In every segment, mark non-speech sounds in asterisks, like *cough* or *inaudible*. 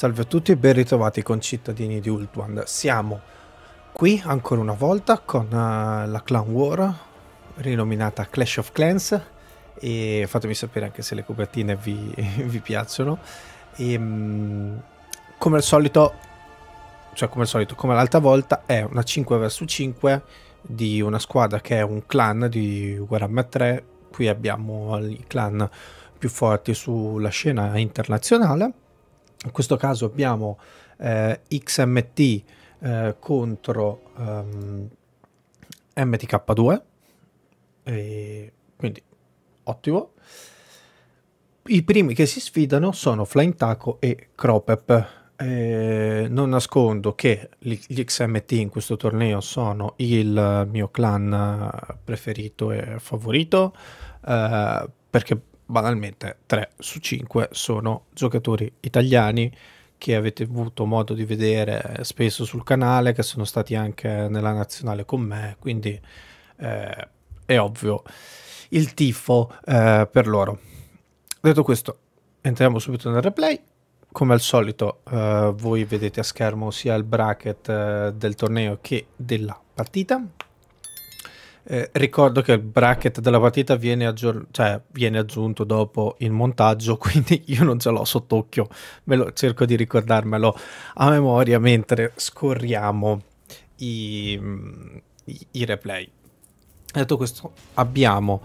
Salve a tutti e ben ritrovati concittadini di Ultwand. Siamo qui ancora una volta con uh, la Clan War, rinominata Clash of Clans, e fatemi sapere anche se le copertine vi, *laughs* vi piacciono. E, um, come al solito, cioè come al solito, come l'altra volta, è una 5 vs 5 di una squadra che è un clan di Warhammer 3. Qui abbiamo i clan più forti sulla scena internazionale in questo caso abbiamo eh, XMT eh, contro um, ehm, MTK2, quindi ottimo. I primi che si sfidano sono Flying Taco e Cropep. Eh, non nascondo che gli XMT in questo torneo sono il mio clan eh, preferito e favorito eh, perché banalmente 3 su 5 sono giocatori italiani che avete avuto modo di vedere eh, spesso sul canale, che sono stati anche nella nazionale con me, quindi eh, è ovvio il tifo eh, per loro. Detto questo, entriamo subito nel replay. Come al solito, eh, voi vedete a schermo sia il bracket eh, del torneo che della partita. Eh, ricordo che il bracket della partita viene, aggior- cioè, viene, aggiunto dopo il montaggio, *laughs* quindi io non ce l'ho sott'occhio, lo, cerco di ricordarmelo a memoria mentre scorriamo i, i, i replay. Detto questo, abbiamo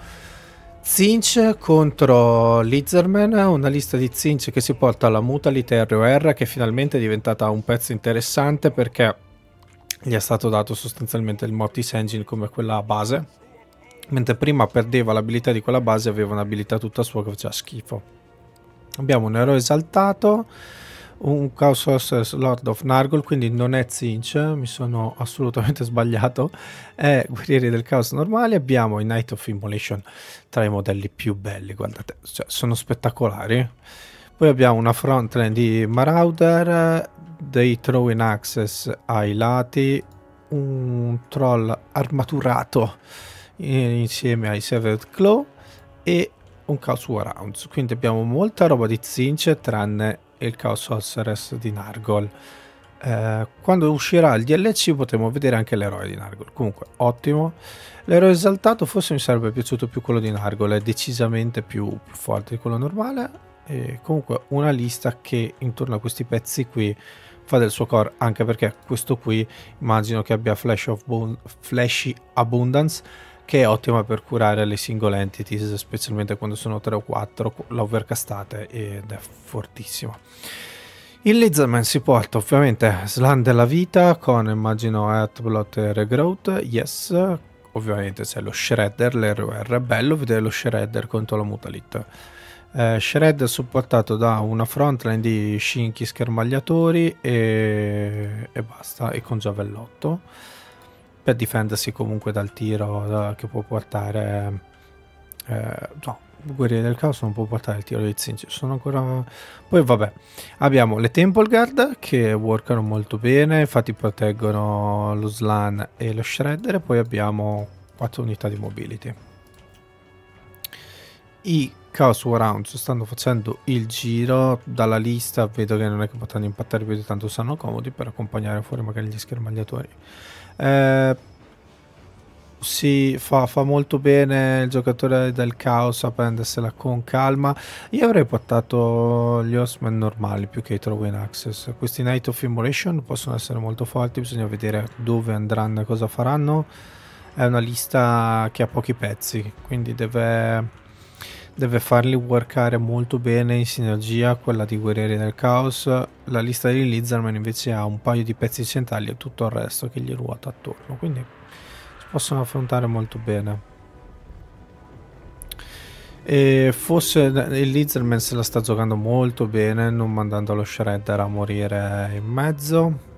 Zinch contro Lizerman, una lista di Zinch che si porta alla Mutali ROR che finalmente è diventata un pezzo interessante perché gli è stato dato sostanzialmente il Mortis Engine come quella base, mentre prima perdeva l'abilità di quella base aveva un'abilità tutta sua che faceva schifo. Abbiamo un eroe esaltato, un Chaos Horses Lord of Nargol, quindi non è Zinch, mi sono assolutamente *laughs* sbagliato, è Guerrieri del Caos normali, abbiamo i Knight of Immolation tra i modelli più belli, guardate, cioè, sono spettacolari. Poi abbiamo una frontline di Marauder, dei throwing access ai lati, un troll armaturato insieme ai Severed Claw e un Chaos War Rounds. Quindi abbiamo molta roba di zince tranne il Chaos Sorceress di Nargol. Eh, quando uscirà il DLC potremo vedere anche l'eroe di Nargol. Comunque, ottimo. L'eroe esaltato forse mi sarebbe piaciuto più quello di Nargol, è decisamente più, più forte di quello normale. E comunque una lista che intorno a questi pezzi qui fa del suo core, anche perché questo qui immagino che abbia Flash of Bone, Flashy Abundance, che è ottima per curare le singole entities, specialmente quando sono 3 o 4, l'overcastate ed è fortissimo. Il Lizardman si porta ovviamente Slan della vita con immagino Heartblot e Regrowth, yes, ovviamente c'è lo Shredder, l'ROR, è bello vedere lo Shredder contro la Mutalit eh, Shred è supportato da una frontline di scinchi schermagliatori e, e basta, e con giavellotto per difendersi comunque dal tiro da, che può portare... Eh, no, Guerrieri del Caos non può portare il tiro di Zinci, sono ancora... Poi vabbè, abbiamo le Temple Guard che workano molto bene, infatti proteggono lo Slan e lo Shredder, e poi abbiamo 4 unità di mobility i Casual Rounds stanno facendo il giro dalla lista, vedo che non è che potranno impattare più di tanto, sanno comodi per accompagnare fuori magari gli schermagliatori. Eh, si fa, fa, molto bene il giocatore del caos a prendersela con calma. Io avrei portato gli Osman normali più che i Trowin Access. Questi Night of Immolation possono essere molto forti, bisogna vedere dove andranno e cosa faranno. È una lista che ha pochi pezzi, quindi deve deve farli workare molto bene in sinergia quella di Guerrieri del Caos, la lista di Lizardman invece ha un paio di pezzi centrali e tutto il resto che gli ruota attorno, quindi si possono affrontare molto bene. E forse il Lizardman se la sta giocando molto bene, non mandando lo Shredder a morire in mezzo.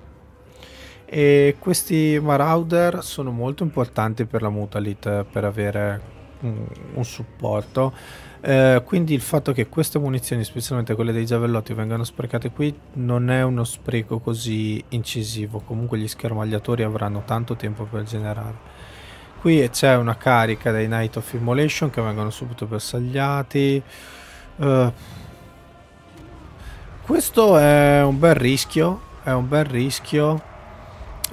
E questi Marauder sono molto importanti per la Mutalit per avere un, un supporto eh, quindi il fatto che queste munizioni, specialmente quelle dei giavellotti, vengano sprecate qui non è uno spreco così incisivo. Comunque gli schermagliatori avranno tanto tempo per generare. Qui c'è una carica dei Night of Immolation che vengono subito bersagliati. Eh, questo è un bel rischio. È un bel rischio.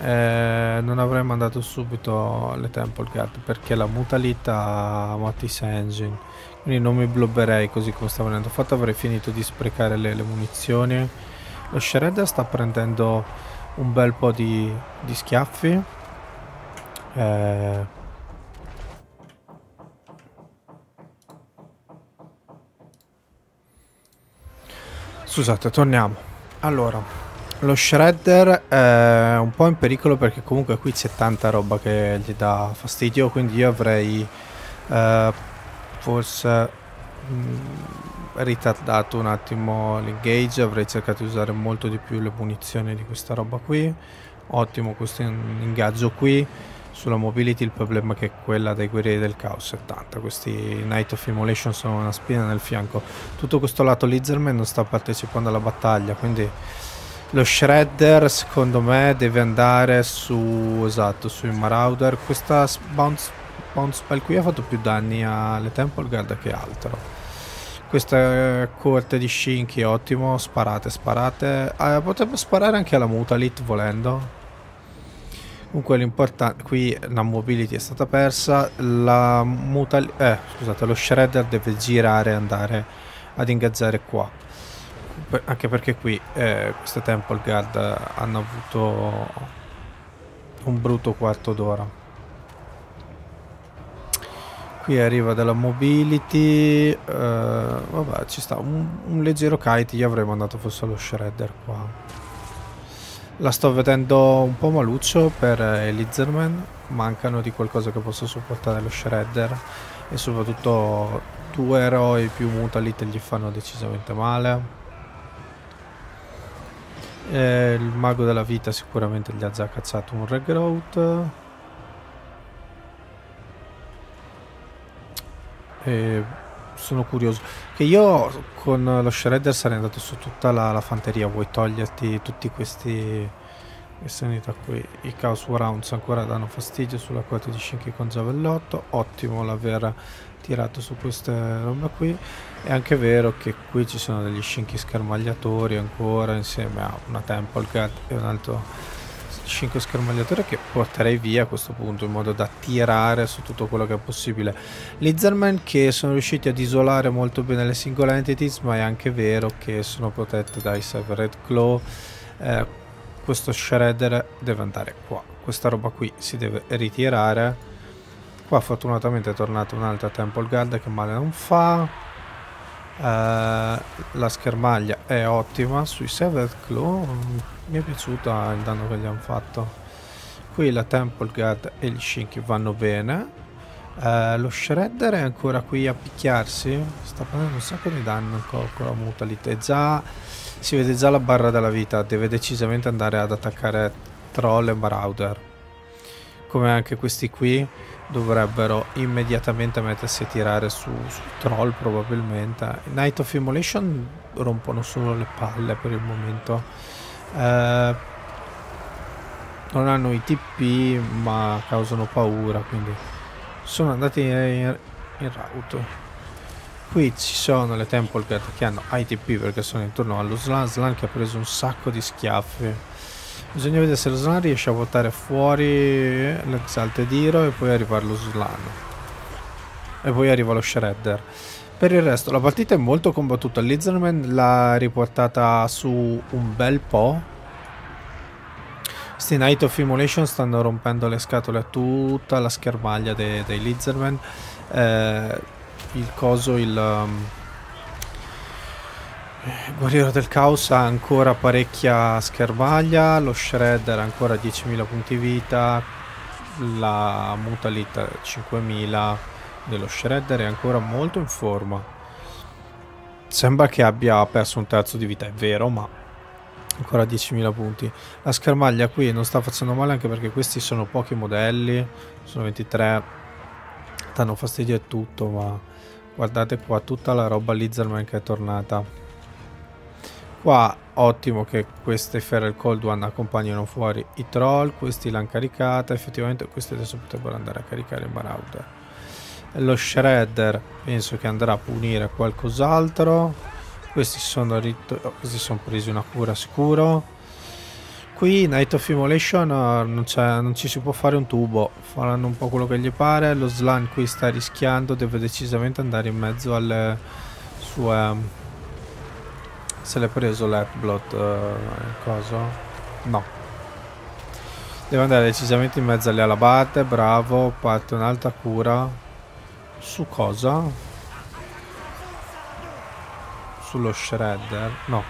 Eh, non avrei mandato subito le Temple Guard perché la Mutalita ha Matis Engine quindi non mi blobberei così come sta venendo fatto avrei finito di sprecare le, le munizioni lo Shredder sta prendendo un bel po' di, di schiaffi eh, scusate torniamo allora lo Shredder è un po' in pericolo perché comunque qui c'è tanta roba che gli dà fastidio, quindi io avrei eh, forse mh, mm, ritardato un attimo l'engage, avrei cercato di usare molto di più le munizioni di questa roba qui. Ottimo questo ingaggio qui. Sulla mobility il problema è che quella dei guerrieri del caos è 70, questi Knight of Immolation sono una spina nel fianco. Tutto questo lato lizardman non sta partecipando alla battaglia, quindi lo shredder secondo me deve andare su... esatto, sui marauder. Questa bounce, bounce spell qui ha fatto più danni alle temple guard che altro. Questa corte di Shinki è ottimo, sparate, sparate. Eh, ah, potrebbe sparare anche alla Mutalit volendo. Comunque l'importante, qui la mobility è stata persa, la Mutalit... eh scusate, lo shredder deve girare e andare ad ingaggiare qua anche perché qui eh, questo Temple Guard hanno avuto un brutto quarto d'ora. Qui arriva della mobility, eh, vabbè ci sta, un, un leggero kite, gli avrei mandato forse lo shredder qua. La sto vedendo un po' maluccio per eh, Elizerman, mancano di qualcosa che possa supportare lo shredder e soprattutto due eroi più mutalit gli fanno decisamente male. Eh, il mago della vita sicuramente gli ha già cacciato un regrowth. Eh, sono curioso. Che io con lo Shredder sarei andato su tutta la, la fanteria. Vuoi toglierti tutti questi sanità qui i Chaos Rounds ancora danno fastidio sulla quota di Shinki con Giavellotto ottimo l'aver tirato su questa roba qui è anche vero che qui ci sono degli Shinki schermagliatori ancora insieme a una Temple Cat e un altro Shinko schermagliatore che porterei via a questo punto in modo da tirare su tutto quello che è possibile Lizardman che sono riusciti ad isolare molto bene le singole entities ma è anche vero che sono protette dai Severed Claw eh, questo shredder deve andare qua questa roba qui si deve ritirare qua fortunatamente è tornata un'altra temple guard che male non fa eh, la schermaglia è ottima sui severed claw mi è piaciuta il danno che gli hanno fatto qui la temple guard e gli shinky vanno bene eh, lo shredder è ancora qui a picchiarsi sta prendendo un sacco di danno con la muta è già si vede già la barra della vita, deve decisamente andare ad attaccare troll e marauder. Come anche questi qui dovrebbero immediatamente mettersi a tirare su, su troll probabilmente. Night of Immolation rompono solo le palle per il momento. Eh, non hanno i TP ma causano paura quindi sono andati in, in, in rauto qui ci sono le Temple Guard che hanno ITP perché sono intorno allo Slan Slan che ha preso un sacco di schiaffi bisogna vedere se lo Slan riesce a portare fuori l'exalte d'iro e poi arriva lo Slan e poi arriva lo Shredder per il resto la partita è molto combattuta Lizardman l'ha riportata su un bel po' Sti Night of Emulation stanno rompendo le scatole a tutta la schermaglia dei, dei Lizardman eh, il coso, il... Um, Guerriero del Caos ha ancora parecchia schermaglia, lo Shredder ha ancora 10.000 punti vita, la Mutalita 5.000 dello Shredder è ancora molto in forma. Sembra che abbia perso un terzo di vita, è vero, ma ancora 10.000 punti. La schermaglia qui non sta facendo male anche perché questi sono pochi modelli, sono 23, danno fastidio e tutto, ma Guardate qua, tutta la roba Lizardman che è tornata. Qua, ottimo che queste Feral Cold One accompagnino fuori i troll, questi l'hanno caricata, effettivamente questi adesso potrebbero andare a caricare il Marauder. Lo Shredder penso che andrà a punire qualcos'altro. Questi sono, oh, questi sono presi una cura sicuro qui Night of Emulation eh, non, non, ci si può fare un tubo, faranno un po' quello che gli pare, lo slan qui sta rischiando, deve decisamente andare in mezzo alle sue... Se l'è preso l'Airblot, eh, cosa? No. Deve andare decisamente in mezzo alle alabate, bravo, parte un'altra cura. Su cosa? Sullo shredder? No.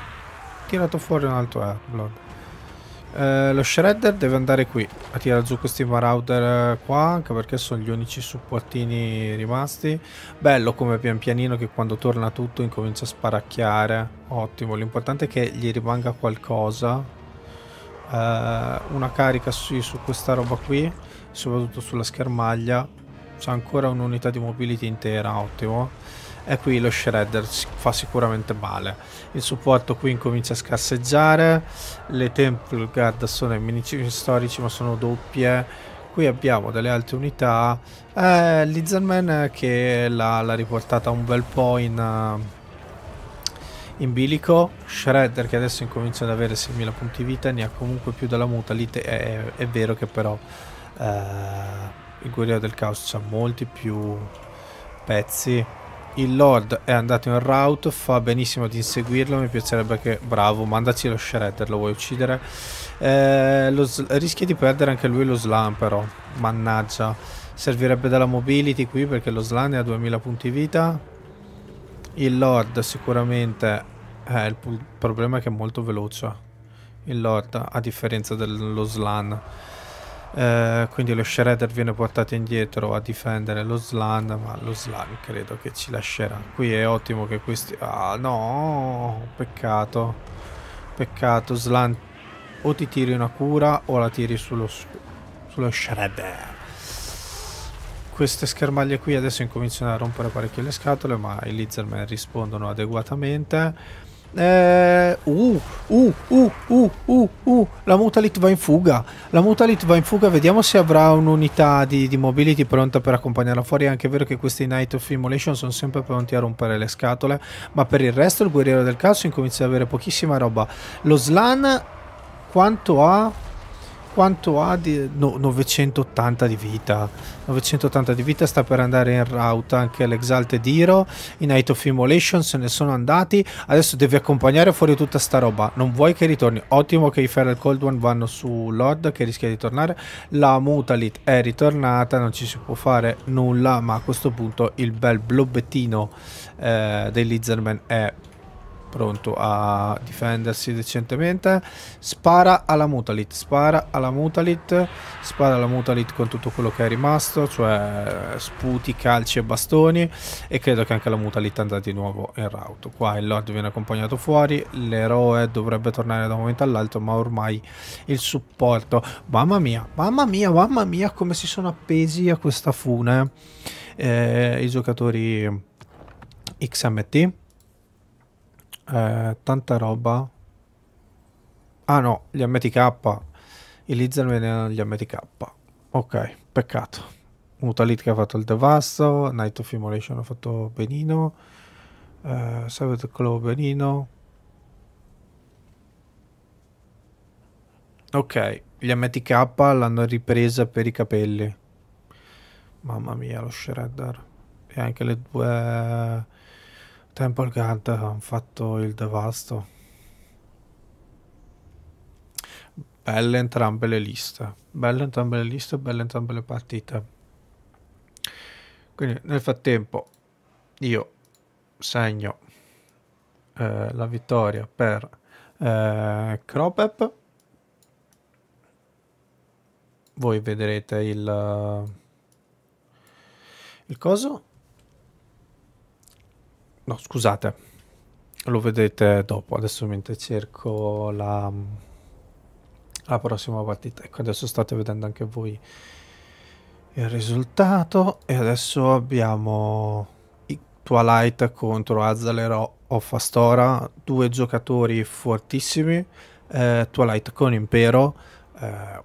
Tirato fuori un altro Airblot. Eh, lo shredder deve andare qui a tirare giù questi marauder eh, qua anche perché sono gli unici supportini rimasti bello come pian pianino che quando torna tutto incomincia a sparacchiare ottimo l'importante è che gli rimanga qualcosa eh, una carica su, su questa roba qui soprattutto sulla schermaglia c'è ancora un'unità di mobility intera ottimo e qui lo shredder fa sicuramente male il supporto qui incomincia a scarseggiare le temple guard sono i minicini storici ma sono doppie qui abbiamo delle altre unità eh, Lizardman che l'ha riportata un bel po' in, eh, in bilico Shredder che adesso incomincia ad avere 6.000 punti vita ne ha comunque più della muta lì è, è, vero che però eh, il guerriero del caos ha molti più pezzi il Lord è andato in route, fa benissimo di inseguirlo, mi piacerebbe che... Bravo, mandaci lo Shredder, lo vuoi uccidere? Eh, lo, rischia di perdere anche lui lo Slam però, mannaggia. Servirebbe della mobility qui perché lo Slam è a 2000 punti vita. Il Lord sicuramente... Eh, il problema è che è molto veloce. Il Lord, a differenza dello Slam eh, quindi lo Shredder viene portato indietro a difendere lo Slan ma lo Slan credo che ci lascerà qui è ottimo che questi ah no peccato peccato Slan o ti tiri una cura o la tiri sullo, sullo Shredder queste schermaglie qui adesso incominciano a rompere parecchie le scatole ma i lizardmen rispondono adeguatamente eh, uh, uh, uh, uh, uh, uh, uh, la Mutalit va in fuga. La Mutalit va in fuga, vediamo se avrà un'unità di, di, mobility pronta per accompagnarla fuori. È anche vero che questi Night of Immolation sono sempre pronti a rompere le scatole, ma per il resto il guerriero del calcio incomincia ad avere pochissima roba. Lo Slan quanto ha quanto ha di no, 980 di vita 980 di vita sta per andare in route anche l'Exalted Hero in Night of Immolation se ne sono andati adesso devi accompagnare fuori tutta sta roba non vuoi che ritorni ottimo che i Feral Cold One vanno su Lord che rischia di tornare la Mutalit è ritornata non ci si può fare nulla ma a questo punto il bel blobettino eh, dei Lizardman è pronto a difendersi decentemente spara alla mutalit spara alla mutalit spara alla mutalit con tutto quello che è rimasto cioè sputi calci e bastoni e credo che anche la mutalit andrà di nuovo in route qua il lord viene accompagnato fuori l'eroe dovrebbe tornare da un momento all'altro ma ormai il supporto mamma mia mamma mia mamma mia come si sono appesi a questa fune eh, i giocatori XMT eh, tanta roba. Ah no, gli MTK. I Lizard erano gli MTK. Ok, peccato. Mutalit che ha fatto il devasto, Night of Immolation ha fatto benino, eh, Savage Claw benino. Ok, gli MTK l'hanno ripresa per i capelli. Mamma mia, lo Shredder. E anche le due... Temple Guard hanno fatto il devasto. Belle entrambe le liste, belle entrambe le liste, belle entrambe le partite. Quindi nel frattempo io segno eh, la vittoria per eh, Cropep. Voi vedrete il, il coso No, scusate, lo vedete dopo. Adesso mentre cerco la, la prossima partita. Ecco, adesso state vedendo anche voi il risultato. E adesso abbiamo Twilight contro Azalero of Astora. Due giocatori fortissimi. Eh, Twilight con Impero. Eh,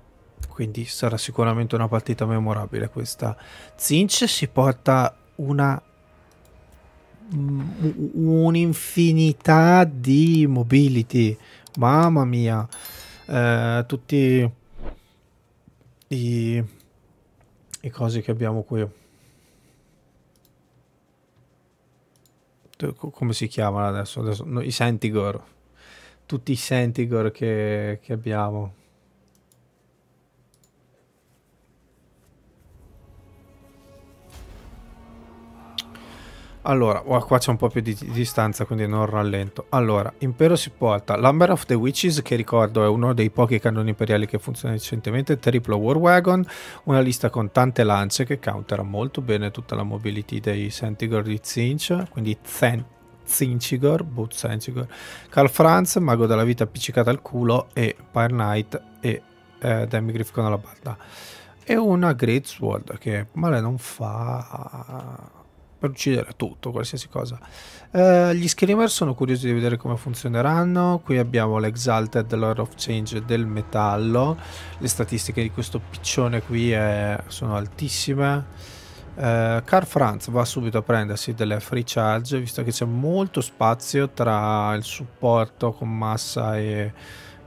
quindi sarà sicuramente una partita memorabile questa. Zinch si porta una un'infinità di mobility. Mamma mia, eh, tutti i, i cose che abbiamo qui. Come si chiamano adesso? adesso no, I Sentigor. Tutti i Sentigor che, che abbiamo. Allora, qua c'è un po' più di distanza, quindi non rallento. Allora, Impero si porta Lumber of the Witches, che ricordo è uno dei pochi cannoni imperiali che funziona recentemente, triplo War Wagon una lista con tante lance che countera molto bene tutta la mobility dei Sentigor di Zinch, quindi Zen Zinchigor, Boot Zinchigor, Carl Franz, Mago della Vita appiccicata al culo, e Pyre Knight e eh, Demigriff con la barda. E una Great Sword, che male non fa per uccidere tutto, qualsiasi cosa. Eh, gli screamer sono curiosi di vedere come funzioneranno. Qui abbiamo l'Exalted Lord of Change del metallo. Le statistiche di questo piccione qui è, eh, sono altissime. Eh, Car Franz va subito a prendersi delle free charge, visto che c'è molto spazio tra il supporto con massa e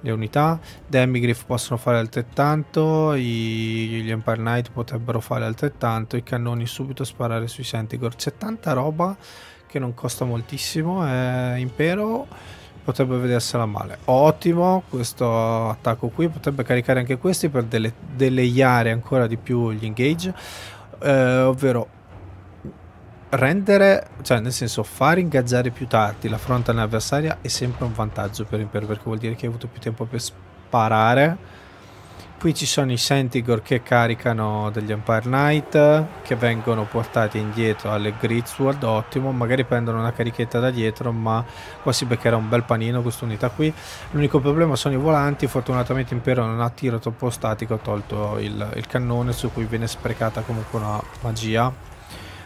le unità, Demigriff possono fare altrettanto, gli Empire Knight potrebbero fare altrettanto, i cannoni subito sparare sui Sentigor, c'è tanta roba che non costa moltissimo, eh, Impero potrebbe vedersela male, ottimo questo attacco qui, potrebbe caricare anche questi per dele deleiare ancora di più gli engage, eh, ovvero rendere, cioè nel senso far ingaggiare più tardi la fronte all'avversaria è sempre un vantaggio per l'impero perché vuol dire che hai avuto più tempo per sparare. Qui ci sono i Sentigor che caricano degli Empire Knight che vengono portati indietro alle Grizzward, ottimo, magari prendono una carichetta da dietro ma qua si beccherà un bel panino questa unità qui. L'unico problema sono i volanti, fortunatamente Impero non ha tiro troppo statico, ha tolto il, il cannone su cui viene sprecata comunque una magia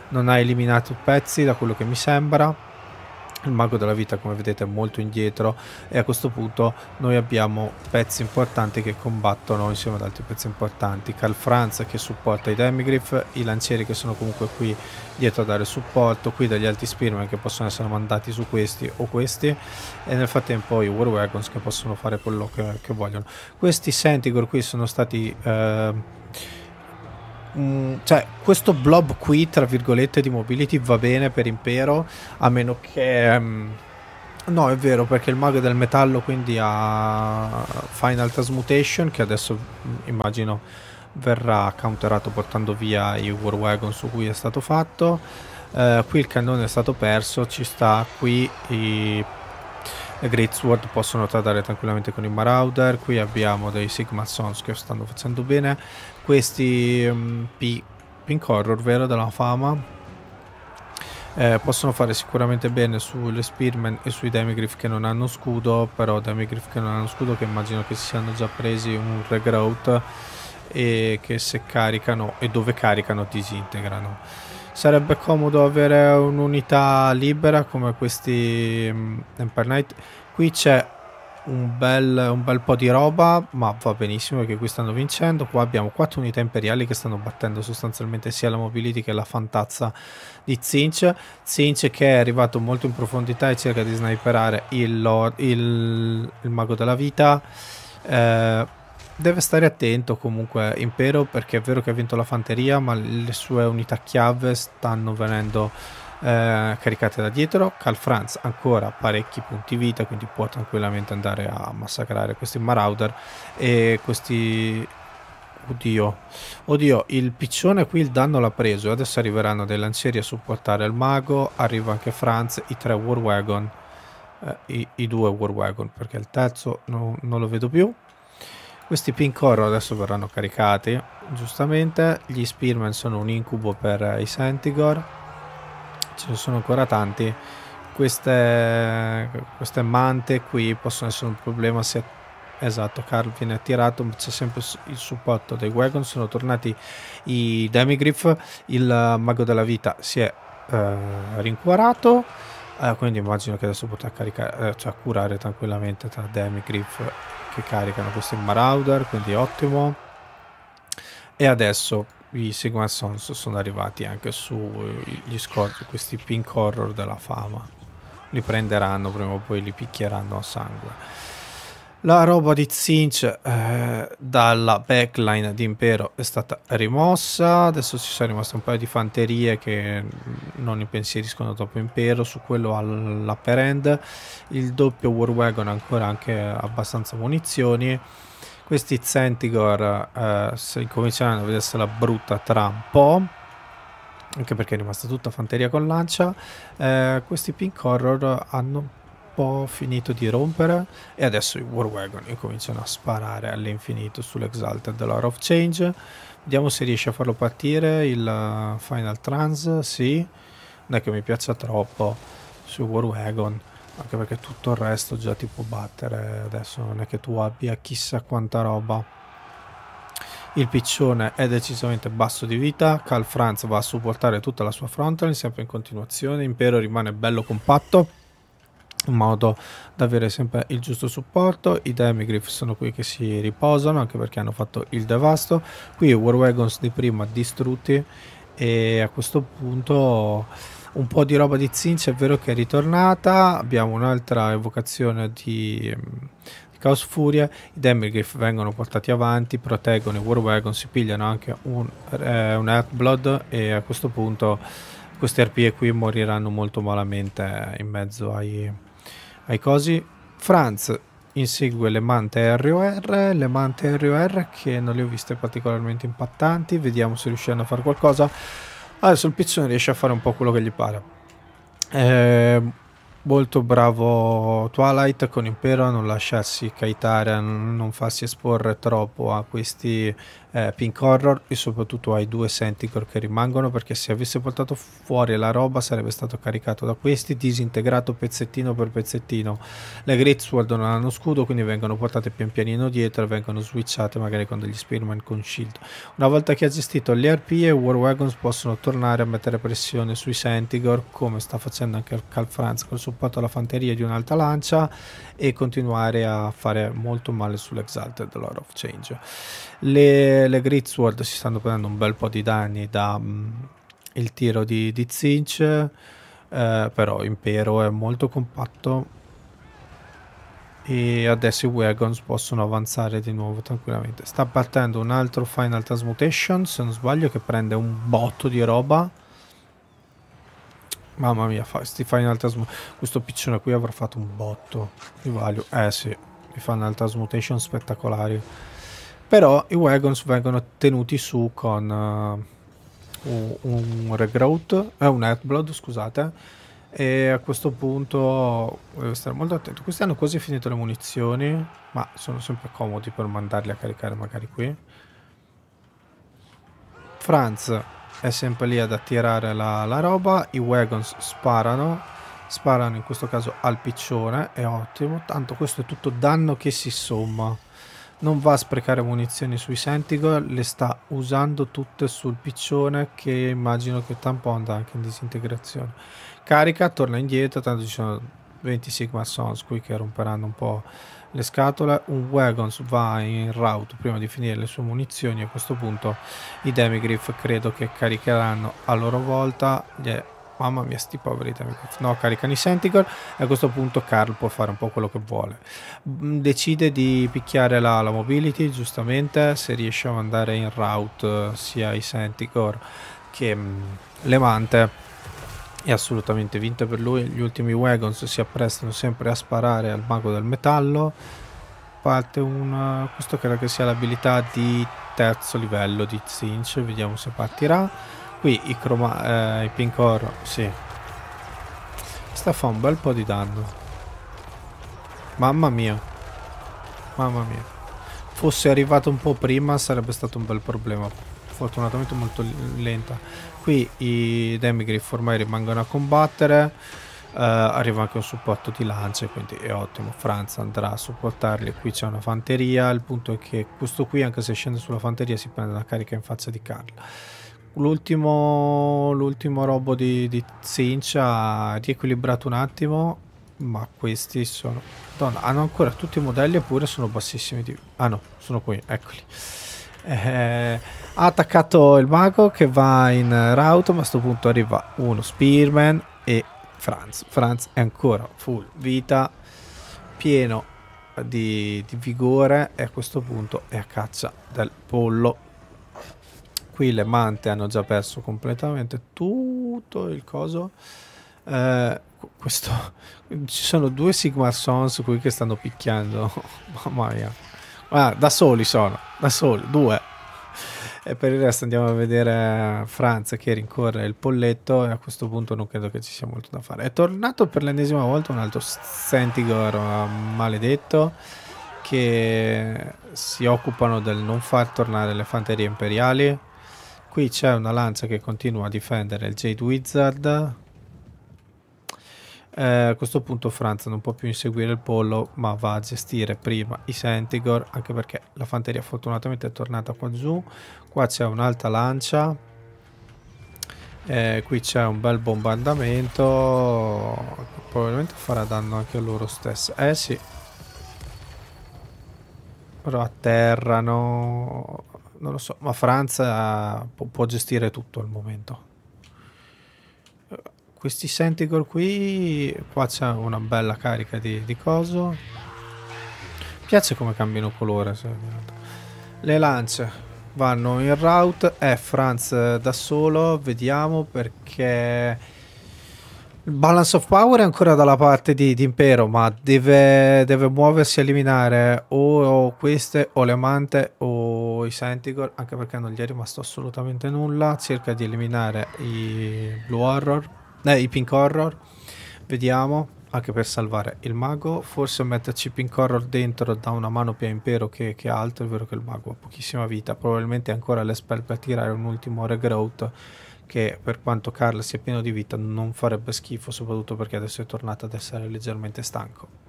non ha eliminato pezzi da quello che mi sembra il mago della vita come vedete è molto indietro e a questo punto noi abbiamo pezzi importanti che combattono insieme ad altri pezzi importanti Carl Franz che supporta i Demigriff i lancieri che sono comunque qui dietro a dare supporto qui dagli alti Spearman che possono essere mandati su questi o questi e nel frattempo i War Wagons che possono fare quello che, che vogliono questi Sentigor qui sono stati eh, Mm, cioè questo blob qui tra virgolette di mobility va bene per impero a meno che mh, ehm, no è vero perché il mago del metallo quindi ha final transmutation che adesso mm, immagino verrà counterato portando via i war wagon su cui è stato fatto uh, qui il cannone è stato perso ci sta qui i Great Sword possono trattare tranquillamente con i Marauder qui abbiamo dei Sigma Sons che stanno facendo bene questi mm, Pink Horror, vero, della fama, eh, possono fare sicuramente bene sulle Spearman e sui Demigriff che non hanno scudo, però Demigriff che non hanno scudo che immagino che si siano già presi un regrowth e che se caricano e dove caricano disintegrano. Sarebbe comodo avere un'unità libera come questi mm, Empire Knight. Qui c'è un bel, un bel, po' di roba, ma va benissimo perché qui stanno vincendo. Qua abbiamo quattro unità imperiali che stanno battendo sostanzialmente sia la Mobility che la Fantazza di Zinch. Zinch che è arrivato molto in profondità e cerca di sniperare il, Lord, il, il Mago della Vita. Eh, deve stare attento comunque Impero perché è vero che ha vinto la fanteria, ma le sue unità chiave stanno venendo eh, caricate da dietro Calfranz ancora parecchi punti vita quindi può tranquillamente andare a massacrare questi Marauder e questi Oddio, oddio, il piccione qui il danno l'ha preso. Adesso arriveranno dei lancieri a supportare il mago. Arriva anche Franz, i tre Warwagon, eh, i, i, due Warwagon, perché il terzo no, non lo vedo più. Questi Pink Horror adesso verranno caricati, giustamente. Gli Spearman sono un incubo per eh, i Sentigor ce ne sono ancora tanti, queste, queste mante qui possono essere un problema se esatto Carl viene attirato ma c'è sempre il supporto dei wagon sono tornati i demigriff il mago della vita si è eh, rincuorato eh, quindi immagino che adesso potrà caricare, eh, cioè curare tranquillamente tra demigriff che caricano questi marauder quindi ottimo e adesso i Sigma Sons sono arrivati anche sugli eh, scorti, questi pink horror della fama. Li prenderanno prima o poi, li picchieranno a sangue. La roba di Zinch eh, dalla backline di Impero è stata rimossa, adesso ci sono rimaste un paio di fanterie che mm, non impensieriscono dopo Impero, su quello all'upper end, il doppio War Wagon ancora anche abbastanza munizioni, questi Zentigor eh, se cominciano a vedersi la brutta tra un po', anche perché è rimasta tutta fanteria con lancia, eh, questi Pink Horror hanno un po' finito di rompere e adesso i War Wagon cominciano a sparare all'infinito sull'Exalted Lord of Change. Vediamo se riesce a farlo partire il eh, Final Trans, sì, non è che mi piaccia troppo su War Wagon anche perché tutto il resto già ti può battere adesso, non è che tu abbia chissà quanta roba. Il piccione è decisamente basso di vita, Carl Franz va a supportare tutta la sua frontline, sempre in continuazione, Impero rimane bello compatto, in modo da avere sempre il giusto supporto, i Demigriff sono qui che si riposano, anche perché hanno fatto il devasto, qui i War Wagons di prima distrutti e a questo punto un po' di roba di Zinch, è vero che è ritornata, abbiamo un'altra evocazione di, ehm, di Chaos Furia, i Demigriff vengono portati avanti, proteggono i War Wagon si pigliano anche un, eh, un Heartblood e a questo punto queste arpie qui moriranno molto malamente in mezzo ai, ai cosi. Franz insegue le mante ROR, le mante ROR che non le ho viste particolarmente impattanti, vediamo se riusciranno a fare qualcosa. Adesso ah, il pizzone riesce a fare un po' quello che gli pare. È eh, molto bravo Twilight con Impero a non lasciarsi caitare, a non farsi esporre troppo a questi eh, Pink Horror e soprattutto ai due Sentinel che rimangono perché se avesse portato fuori la roba sarebbe stato caricato da questi, disintegrato pezzettino per pezzettino. Le Great Sword non hanno scudo quindi vengono portate pian pianino dietro e vengono switchate magari con degli Spearman con shield. Una volta che ha gestito le RP e War Wagons possono tornare a mettere pressione sui Sentinel come sta facendo anche il Cal France col supporto alla fanteria di un'altra lancia e continuare a fare molto male sull'Exalted Lord of Change. Le, le Grizzward si stanno prendendo un bel po' di danni dal mm, um, tiro di, di Zinch, eh, però Impero è molto compatto e adesso i wagons possono avanzare di nuovo tranquillamente. Sta partendo un altro Final Transmutation, se non sbaglio, che prende un botto di roba Mamma mia, fa, sti Final Transmutation. Questo piccione qui avrà fatto un botto di value. Eh sì, i Final Transmutation spettacolari. Però i wagons vengono tenuti su con uh, un, un regrowth, eh, un headblood, scusate. E a questo punto devo stare molto attento. Questi hanno quasi finito le munizioni, ma sono sempre comodi per mandarli a caricare magari qui. Franz, è sempre lì ad attirare la, la roba, i wagons sparano, sparano in questo caso al piccione, è ottimo, tanto questo è tutto danno che si somma. Non va a sprecare munizioni sui Sentinel, le sta usando tutte sul piccione che immagino che tamponda anche in disintegrazione. Carica, torna indietro, tanto ci sono 20 Sigma Sons qui che romperanno un po' le scatole, un wagon va in route prima di finire le sue munizioni a questo punto i Demigriff credo che caricheranno a loro volta gli... mamma mia sti poveri Demigriff no caricano i Sentinel e a questo punto Carl può fare un po' quello che vuole mm, decide di picchiare la, la mobility giustamente se riesce a mandare in route eh, sia i Sentinel che mh, mm, le mante è assolutamente vinta per lui. Gli ultimi wagons si apprestano sempre a sparare al mago del metallo. Parte una... questo credo che sia l'abilità di terzo livello di Zinch, vediamo se partirà. Qui i, croma... eh, i pink oro, sì. Sta fa un bel po' di danno. Mamma mia. Mamma mia. Fosse arrivato un po' prima sarebbe stato un bel problema fortunatamente molto lenta. Qui i Demigriff ormai rimangono a combattere, uh, arriva anche un supporto di lance, quindi è ottimo, Franz andrà a supportarli, qui c'è una fanteria, il punto è che questo qui anche se scende sulla fanteria si prende la carica in faccia di Carl. L'ultimo, l'ultimo robo di, di Sincia ha riequilibrato un attimo, ma questi sono... Madonna, hanno ancora tutti i modelli eppure sono bassissimi di... Ah no, sono qui, eccoli. Eh, ha attaccato il mago che va in route, ma a questo punto arriva uno Spearman e Franz. Franz è ancora full vita, pieno di, di vigore e a questo punto è a caccia del pollo. Qui le mante hanno già perso completamente tutto il coso. Eh, questo, ci sono due Sigmar Sons qui che stanno picchiando. *laughs* Mamma mia. Ah, da soli sono, da soli, due. E per il resto andiamo a vedere Franz che rincorre il polletto e a questo punto non credo che ci sia molto da fare. È tornato per l'ennesima volta un altro Sentigor maledetto che si occupano del non far tornare le fanterie imperiali. Qui c'è una lancia che continua a difendere il Jade Wizard eh, a questo punto Franz non può più inseguire il pollo, ma va a gestire prima i Sentigor, anche perché la fanteria fortunatamente è tornata qua giù. Qua c'è un'alta lancia, eh, qui c'è un bel bombardamento, probabilmente farà danno anche a loro stessi. Eh sì. Però atterrano, non lo so, ma Franz eh, può, può gestire tutto al momento questi Sentinel qui, qua c'è una bella carica di, di coso. Piace come cambiano colore. Le lance vanno in route, è Franz eh, da solo, vediamo perché... Il balance of power è ancora dalla parte di, di Impero, ma deve, deve, muoversi a eliminare o, o queste, o le amante, o i Sentigor, anche perché non gli è rimasto assolutamente nulla. Cerca di eliminare i Blue Horror eh, i pink horror vediamo anche per salvare il mago forse metterci pink horror dentro da una mano più impero che, che altro è vero che il mago ha pochissima vita probabilmente ancora le spell per tirare un ultimo regrowth che per quanto Carl sia pieno di vita non farebbe schifo soprattutto perché adesso è tornato ad essere leggermente stanco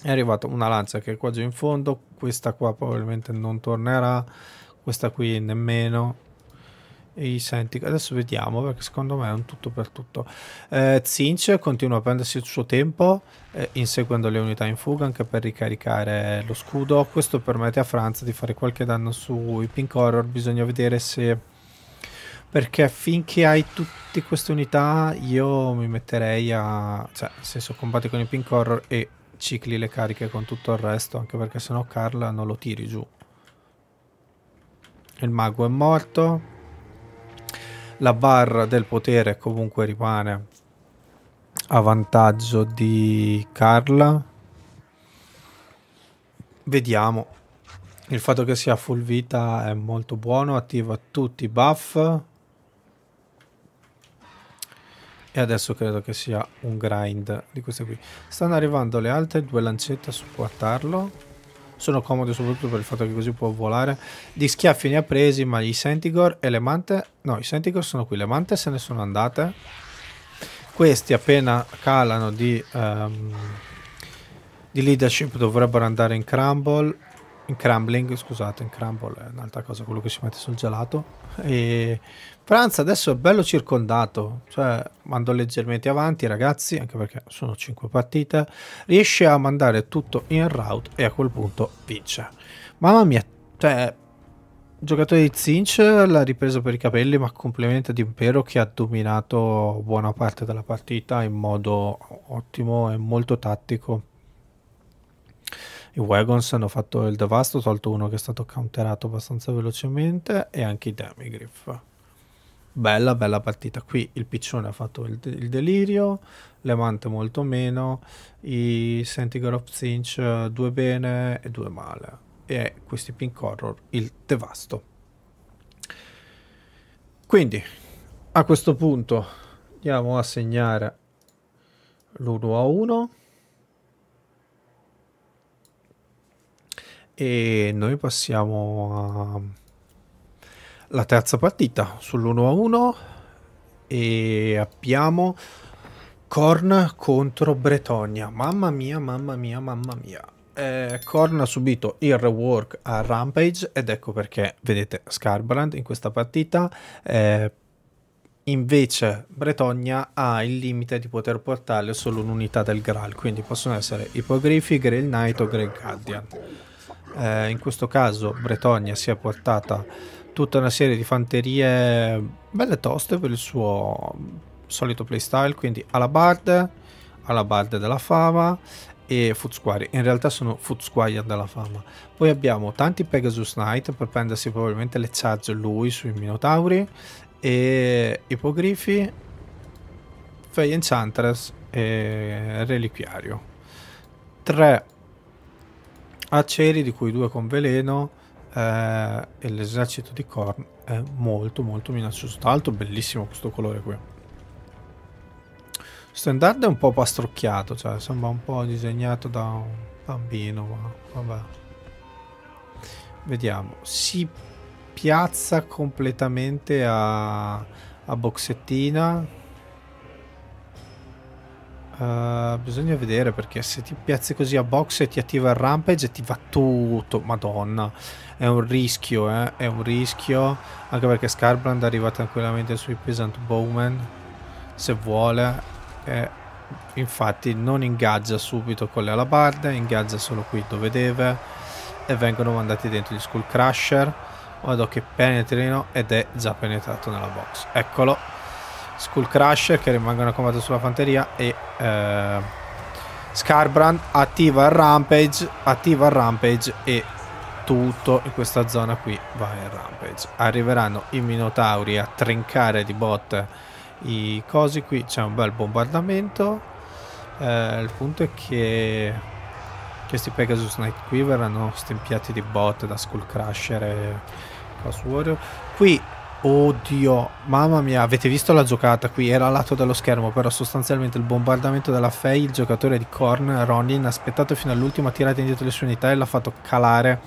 è arrivata una lancia che è qua giù in fondo questa qua probabilmente non tornerà questa qui nemmeno i Adesso vediamo perché secondo me è un tutto per tutto. Eh, Zinch continua a prendersi il suo tempo eh, inseguendo le unità in fuga anche per ricaricare lo scudo. Questo permette a Franza di fare qualche danno sui Pink Horror. Bisogna vedere se... Perché finché hai tutte queste unità io mi metterei a... Cioè, nel senso combatti con i Pink Horror e cicli le cariche con tutto il resto anche perché sennò Carl non lo tiri giù. Il mago è morto la barra del potere comunque rimane a vantaggio di Carla. Vediamo. Il fatto che sia full vita è molto buono, attiva tutti i buff. E adesso credo che sia un grind di questa qui. Stanno arrivando le altre due lancette a supportarlo sono comode soprattutto per il fatto che così può volare. Di schiaffi ne ha presi, ma i Sentigor e le Mante... No, i Sentigor sono qui, le Mante se ne sono andate. Questi appena calano di, um, di leadership dovrebbero andare in crumble. In crumbling, scusate, in crumble è un'altra cosa, quello che si mette sul gelato. E Franza adesso è bello circondato, cioè mando leggermente avanti ragazzi, anche perché sono 5 partite, riesce a mandare tutto in route e a quel punto vince. Mamma mia, cioè, giocatore di Zinch l'ha ripreso per i capelli, ma complimenti ad Impero che ha dominato buona parte della partita in modo ottimo e molto tattico. I Wagons hanno fatto il devasto, tolto uno che è stato counterato abbastanza velocemente e anche i Demigriff bella bella partita qui il piccione ha fatto il, il delirio Levante molto meno i Sentigarov Zinch eh, due bene e due male e questi pink horror il devasto quindi a questo punto andiamo a segnare l'1 a 1 e noi passiamo a la terza partita sull'1-1 e abbiamo Korn contro Bretonia. Mamma mia, mamma mia, mamma mia. Eh, Korn ha subito il rework a Rampage ed ecco perché vedete Scarbrand in questa partita. Eh, invece Bretonia ha il limite di poter portare solo un'unità del Graal, quindi possono essere Ipogrifi, Grail Knight o Grail Guardian. Eh, in questo caso Bretonia si è portata tutta una serie di fanterie belle toste per il suo solito playstyle, quindi Alabard, Alabard della fama e Footsquire, in realtà sono Footsquire della fama. Poi abbiamo tanti Pegasus Knight per prendersi probabilmente le charge lui sui Minotauri e Ipogrifi, Fey Enchantress e Reliquiario. 3 aceri di cui due con veleno eh, e l'esercito di Korn è molto molto minaccioso. Tra l'altro bellissimo questo colore qui. Standard è un po' pastrocchiato, cioè sembra un po' disegnato da un bambino, ma vabbè. Vediamo, si piazza completamente a, a boxettina. Uh, bisogna vedere perché se ti piazzi così a box e ti attiva il rampage e ti va tutto, madonna è un rischio, eh? è un rischio, anche perché Scarbrand arriva tranquillamente sui Peasant Bowman, se vuole, eh, infatti non ingaggia subito con le alabarde, ingaggia solo qui dove deve, e vengono mandati dentro gli Skull Crusher, vado che penetrino ed è già penetrato nella box, eccolo, Skull Crusher che rimangono a combattere sulla fanteria e... Eh, Scarbrand attiva il rampage, attiva il rampage e tutto in questa zona qui va in rampage. Arriveranno i minotauri a trincare di botte i cosi qui, c'è un bel bombardamento. Eh, il punto è che questi Pegasus Knight qui verranno stempiati di botte da Skull Crusher e Cross Warrior. Qui Oddio, mamma mia, avete visto la giocata qui? Era a lato dello schermo, però sostanzialmente il bombardamento della Fey, il giocatore di Korn, Ronin, ha aspettato fino all'ultimo, ha tirato indietro le sue unità e l'ha fatto calare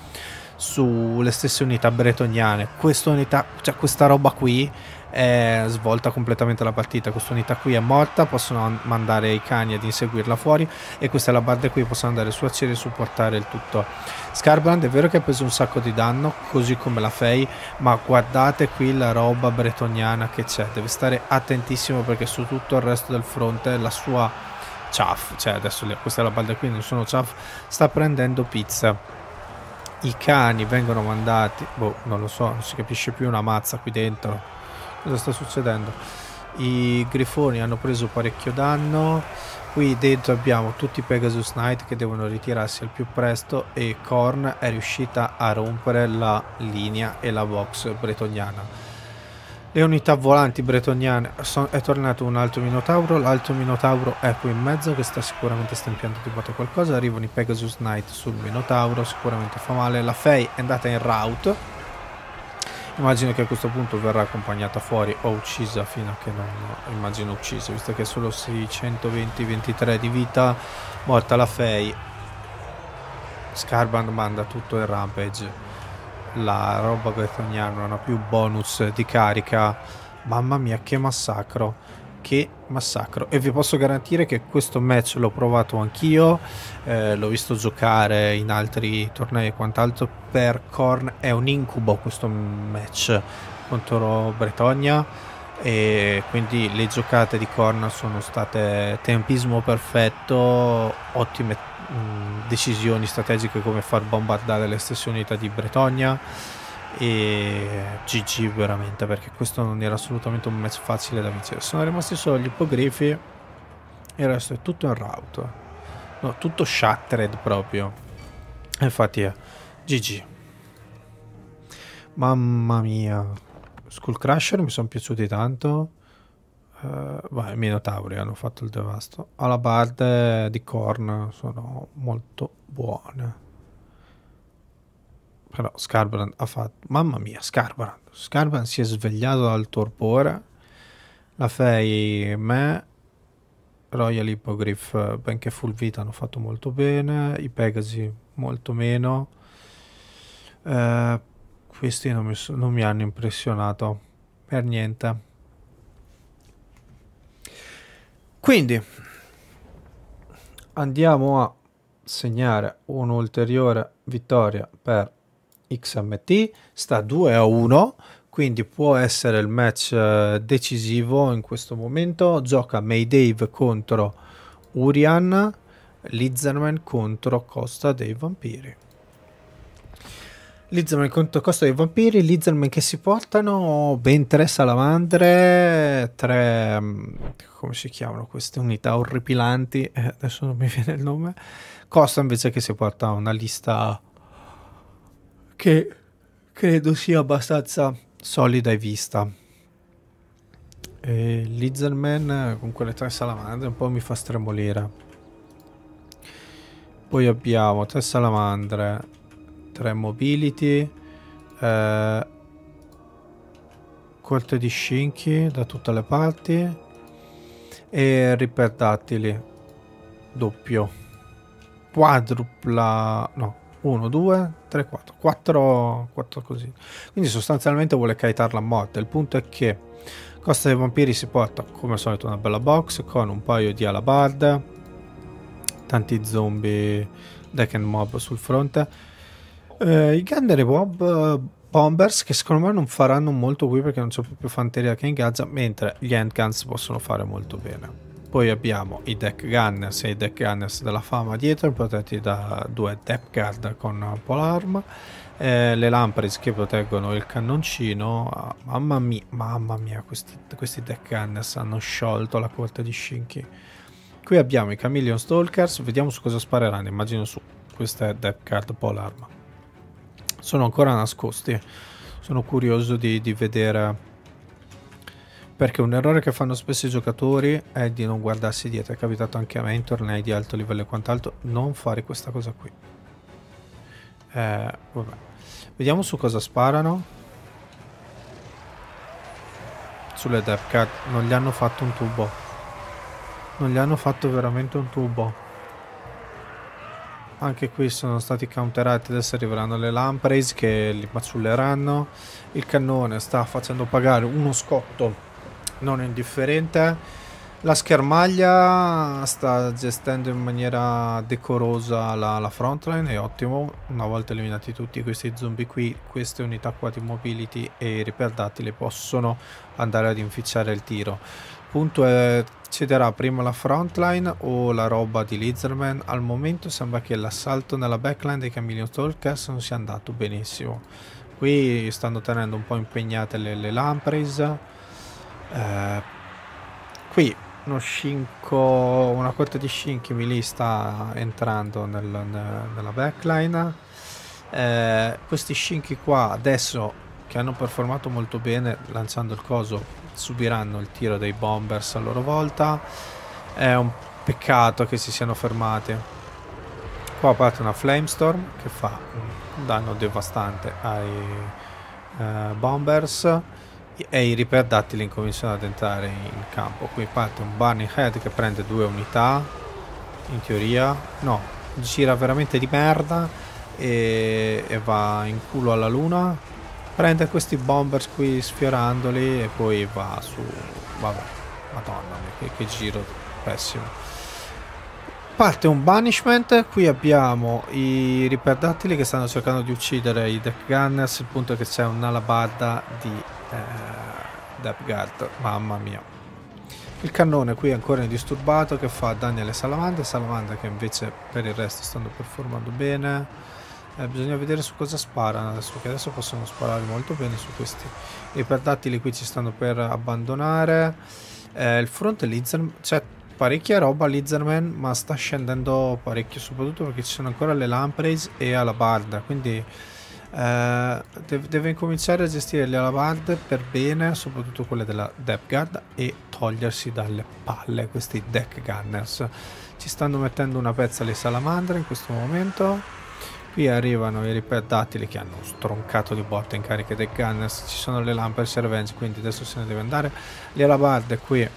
sulle stesse unità bretoniane. Questa unità, cioè questa roba qui, eh, svolta completamente la partita. Questa unità qui è morta, possono mandare i cani ad inseguirla fuori e questa è la barda qui, possono andare su azione e supportare il tutto. Scarbrand è vero che ha preso un sacco di danno, così come la Fei, ma guardate qui la roba bretoniana che c'è, deve stare attentissimo perché su tutto il resto del fronte la sua chaff, cioè adesso questa è la balda qui, non sono chaff, sta prendendo pizza i cani vengono mandati, boh, non lo so, non si capisce più una mazza qui dentro cosa sta succedendo i grifoni hanno preso parecchio danno qui dentro abbiamo tutti i Pegasus Knight che devono ritirarsi al più presto e Korn è riuscita a rompere la linea e la box bretoniana le unità volanti bretoniane sono, è tornato un altro minotauro l'altro minotauro è qui in mezzo che sta sicuramente stampiando di botte qualcosa arrivano i Pegasus Knight sul minotauro sicuramente fa male la fei è andata in route Immagino che a questo punto verrà accompagnata fuori o uccisa fino a che non... immagino uccisa, visto che è solo 620-23 di vita, morta la Fei. Scarban manda tutto il Rampage. La roba bertoniana non ha più bonus di carica. Mamma mia che massacro che massacro e vi posso garantire che questo match l'ho provato anch'io eh, l'ho visto giocare in altri tornei e quant'altro per Korn è un incubo questo match contro Bretonia e quindi le giocate di Korn sono state tempismo perfetto ottime mh, mm, decisioni strategiche come far bombardare le stesse unità di Bretonia e GG veramente perché questo non era assolutamente un match facile da vincere sono rimasti solo gli ippogrifi e il resto è tutto in route no, tutto shattered proprio infatti è eh, GG mamma mia Skullcrusher mi sono piaciuti tanto uh, vai, Minotauri hanno fatto il devasto alla barde di Korn sono molto buone però Scarbrand ha fatto... Mamma mia, Scarbrand. Scarbrand si è svegliato dal torpore. La Fei, me, Royal Hippogriff, eh, benché full vita, hanno fatto molto bene. I Pegasi, molto meno. Eh, questi non mi, non mi hanno impressionato per niente. Quindi andiamo a segnare un'ulteriore vittoria per XMT sta 2 a 1 quindi può essere il match eh, decisivo in questo momento gioca Maydave contro Urian Lizerman contro Costa dei Vampiri Lizerman contro Costa dei Vampiri Lizerman che si portano ben tre salamandre tre mm, come si chiamano queste unità orripilanti eh, adesso non mi viene il nome Costa invece che si porta una lista che credo sia abbastanza solida e vista. E Lizard Man con quelle tre salamandre un po' mi fa stremolire. Poi abbiamo tre salamandre, tre mobility, eh, corte di scinchi da tutte le parti e riperdattili doppio quadrupla no 1, 2, 3, 4, 4, 4 così. Quindi sostanzialmente vuole caetarla a morte. Il punto è che Costa dei Vampiri si porta come al solito una bella box con un paio di alabarde, tanti zombie deck and mob sul fronte. Eh, I Gandere Mob Bombers che secondo me non faranno molto qui perché non c'è proprio fanteria che ingaggia, mentre gli handguns possono fare molto bene. Poi abbiamo i deck gunners e i deck gunners della fama dietro, protetti da due depth guard con polarm. Eh, le lampreys che proteggono il cannoncino. Ah, mamma mia, mamma mia, questi, questi deck gunners hanno sciolto la corte di Shinki. Qui abbiamo i Chameleon Stalkers, vediamo su cosa spareranno, immagino su queste depth guard polarm. Sono ancora nascosti, sono curioso di, di vedere perché un errore che fanno spesso i giocatori è di non guardarsi dietro. È capitato anche a me in tornei di alto livello e quant'altro. Non fare questa cosa qui. Eh, Vediamo su cosa sparano. Sulle depth card. Non gli hanno fatto un tubo. Non gli hanno fatto veramente un tubo. Anche qui sono stati counterati, adesso arriveranno le lampreys che li mazzulleranno. Il cannone sta facendo pagare uno scotto non indifferente. La schermaglia sta gestendo in maniera decorosa la, la frontline, è ottimo. Una volta eliminati tutti questi zombie qui, queste unità qua di mobility e repair dattile possono andare ad inficiare il tiro. punto è, eh, cederà prima la frontline o la roba di Lizardman. Al momento sembra che l'assalto nella backline dei Chameleon Stalkers non sia andato benissimo. Qui stanno tenendo un po' impegnate le, le Lampreys eh, qui uno scinco, una cotta di scinchi mi lì sta entrando nel, nel, nella backline. Eh, questi scinchi qua adesso che hanno performato molto bene lanciando il coso subiranno il tiro dei bombers a loro volta. È un peccato che si siano fermati. Qua parte una flamestorm che fa un danno devastante ai eh, bombers e i riperdattili incominciano ad entrare in campo. Qui parte un Burning Head che prende due unità, in teoria. No, gira veramente di merda e, e va in culo alla luna. Prende questi bombers qui sfiorandoli e poi va su... Vabbè, madonna, che, che giro pessimo parte un banishment qui abbiamo i riperdattili che stanno cercando di uccidere i deck gunners il punto è che c'è un'alabarda di eh, Depgard, mamma mia. Il cannone qui è ancora indisturbato che fa danni alle salamandre, salamandre che invece per il resto stanno performando bene. Eh, bisogna vedere su cosa sparano adesso, che adesso possono sparare molto bene su questi. I perdattili qui ci stanno per abbandonare. Eh, il front Lizard, c'è parecchia roba Lizardman, ma sta scendendo parecchio, soprattutto perché ci sono ancora le Lampreys e Alabarda, quindi... Eh, deve, deve cominciare a gestire le alabarde per bene, soprattutto quelle della Depth Guard, e togliersi dalle palle questi Deck Gunners. Ci stanno mettendo una pezza le salamandre in questo momento. Qui arrivano i ripetatili che hanno stroncato di botte in cariche dei gunners. Ci sono le lampers e revenge, quindi adesso se ne deve andare. Le alabarde qui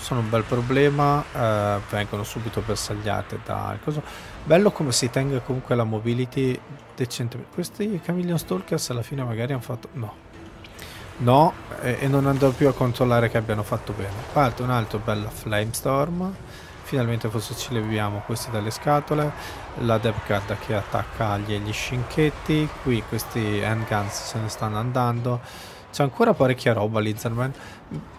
sono un bel problema. Eh, vengono subito bersagliate dal coso. Bello come si tenga comunque la mobility decentemente. Questi Chameleon Stalkers alla fine magari hanno fatto... No. No, e, e non andrò più a controllare che abbiano fatto bene. Parte un altro bella Flamestorm. Finalmente forse ci leviamo questi dalle scatole. La Death Guard che attacca agli gli scinchetti. Qui questi handguns se ne stanno andando. C'è ancora parecchia roba Lizardman.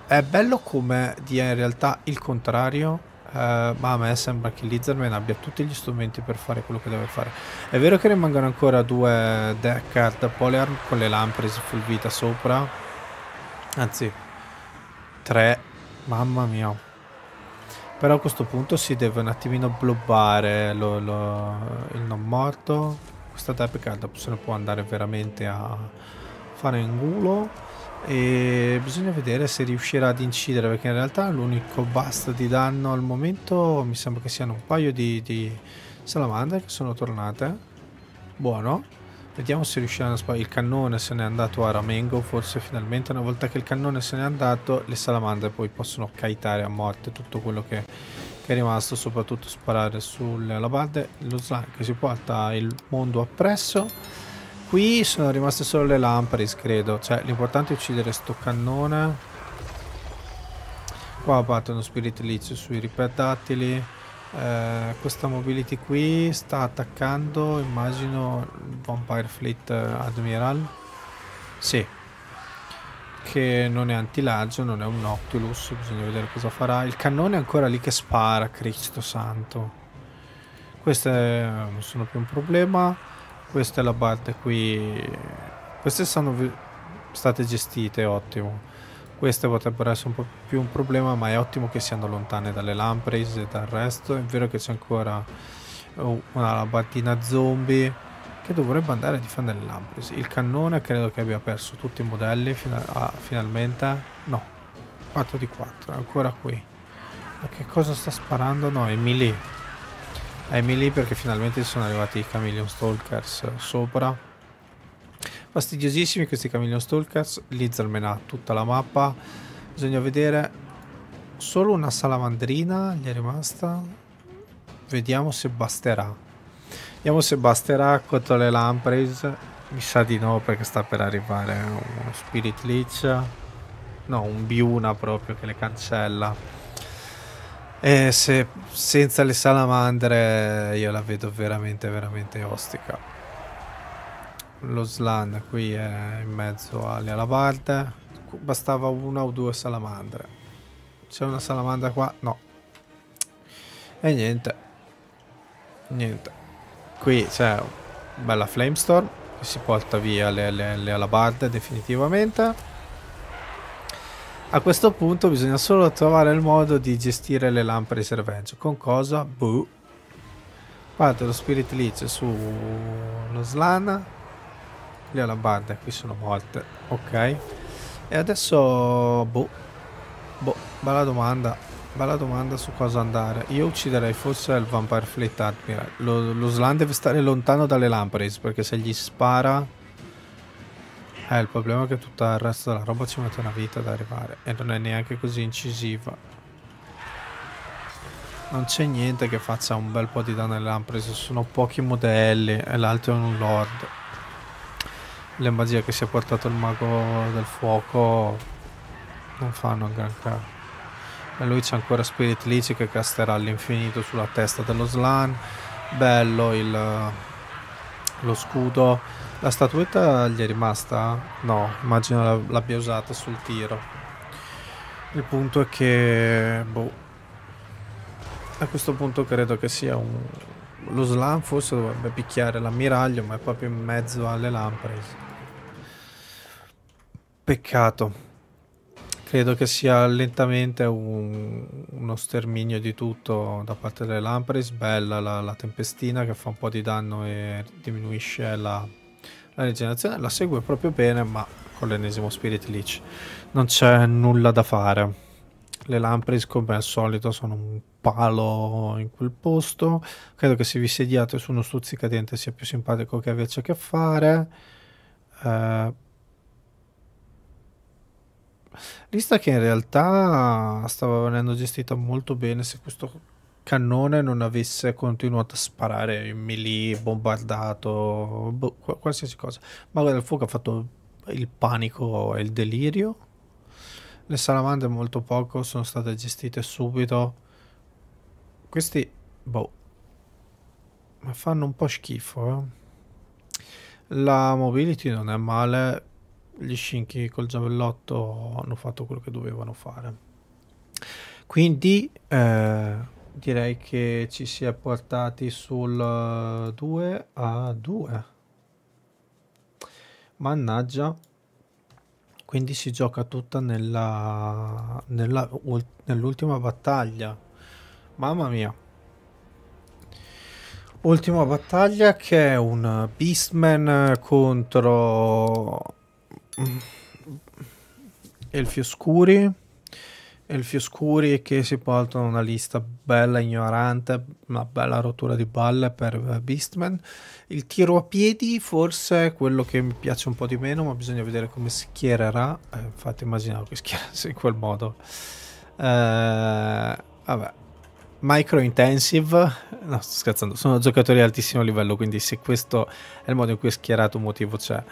È bello come dia in realtà il contrario Uh, ma a me sembra che Lizardman abbia tutti gli strumenti per fare quello che deve fare. È vero che rimangono ancora due deck card polearm con le lampres full vita sopra. Anzi, tre. Mamma mia. Però a questo punto si deve un attimino blobbare lo, lo, il non morto. Questa deck card se ne può andare veramente a fare in culo e bisogna vedere se riuscirà ad incidere perché in realtà l'unico bust di danno al momento mi sembra che siano un paio di, di salamandre che sono tornate buono vediamo se riusciranno a sparare il cannone se n'è andato a Ramengo forse finalmente una volta che il cannone se n'è andato le salamandre poi possono caitare a morte tutto quello che, che è rimasto soprattutto sparare sulle alabarde lo slank si porta il mondo appresso Qui sono rimaste solo le lamparis, credo. Cioè, l'importante è uccidere sto cannone. Qua batte uno spiritilizio sui ripetatili. Eh, questa mobility qui sta attaccando, immagino, il Vampire Fleet eh, Admiral. Sì. Che non è antilaggio, non è un Noctilus. Bisogna vedere cosa farà. Il cannone è ancora lì che spara, Cristo santo. Queste non sono più un problema questa è la parte qui queste sono state gestite ottimo queste potrebbero essere un po' più un problema ma è ottimo che siano lontane dalle lampreys e dal resto è vero che c'è ancora una lampadina zombie che dovrebbe andare a difendere le lampreys il cannone credo che abbia perso tutti i modelli fino a, finalmente no 4 di 4 ancora qui ma che cosa sta sparando? no è melee Emily perché finalmente sono arrivati i Chameleon Stalkers sopra. Fastidiosissimi questi Chameleon Stalkers, Lizard ha tutta la mappa. Bisogna vedere solo una salamandrina gli è rimasta. Vediamo se basterà. Vediamo se basterà contro le Lampreys. Mi sa di no perché sta per arrivare uno Spirit Leech. No, un Biuna proprio che le cancella. E se senza le salamandre io la vedo veramente, veramente ostica. Lo slan qui è in mezzo alle alabarde. Bastava una o due salamandre. C'è una salamandra qua? No. E niente. Niente. Qui c'è una bella flamestorm che si porta via le, le, le alabarde definitivamente. A questo punto bisogna solo trovare il modo di gestire le lampade servizio. Con cosa? Buh. Guarda lo Spirit Leech su lo Slan. Le alabarde qui sono morte. Ok. E adesso... Boh. Boh, bella domanda. Bella domanda su cosa andare. Io ucciderei forse il Vampire Fleet Admiral. Lo, lo Slan deve stare lontano dalle lampades perché se gli spara eh, il problema è che tutta il resto della roba ci mette una vita ad arrivare e non è neanche così incisiva. Non c'è niente che faccia un bel po' di danno alle lampade, sono pochi modelli e l'altro è un lord. Le magie che si è portato il mago del fuoco non fanno un granché. E lui c'è ancora Spirit Lich che casterà all'infinito sulla testa dello Slan. Bello il, lo scudo la statuetta gli è rimasta? No, immagino l'abbia usata sul tiro. Il punto è che... Boh. A questo punto credo che sia un... Lo slam forse dovrebbe picchiare l'ammiraglio, ma è proprio in mezzo alle lampade. Peccato. Credo che sia lentamente un... uno sterminio di tutto da parte delle Lampreys. Bella la, la tempestina che fa un po' di danno e diminuisce la la rigenerazione la segue proprio bene, ma con l'ennesimo Spirit Leech non c'è nulla da fare. Le lampris, come al solito, sono un palo in quel posto. Credo che se vi sediate su uno stuzzicadente sia più simpatico che averci a che fare. Eh, lista che in realtà stava venendo gestita molto bene se questo cannone non avesse continuato a sparare in melee, bombardato, boh, qualsiasi cosa. Ma Magari il fuoco ha fatto il panico e il delirio. Le salamandre molto poco sono state gestite subito. Questi, boh, ma fanno un po' schifo. Eh? La mobility non è male. Gli scinchi col giavellotto hanno fatto quello che dovevano fare. Quindi... Eh, direi che ci si è portati sul 2 eh, a 2 mannaggia quindi si gioca tutta nella, nella nell'ultima battaglia mamma mia ultima battaglia che è un beastman contro mm, elfi oscuri elfi oscuri che si portano una lista bella ignorante, una bella rottura di balle per eh, Beastman. Il tiro a piedi forse è quello che mi piace un po' di meno, ma bisogna vedere come schiererà. Eh, infatti immaginavo che schierasse in quel modo. Eh, vabbè. Micro intensive, no sto scherzando, sono giocatori di altissimo livello, quindi se questo è il modo in cui è schierato un motivo c'è.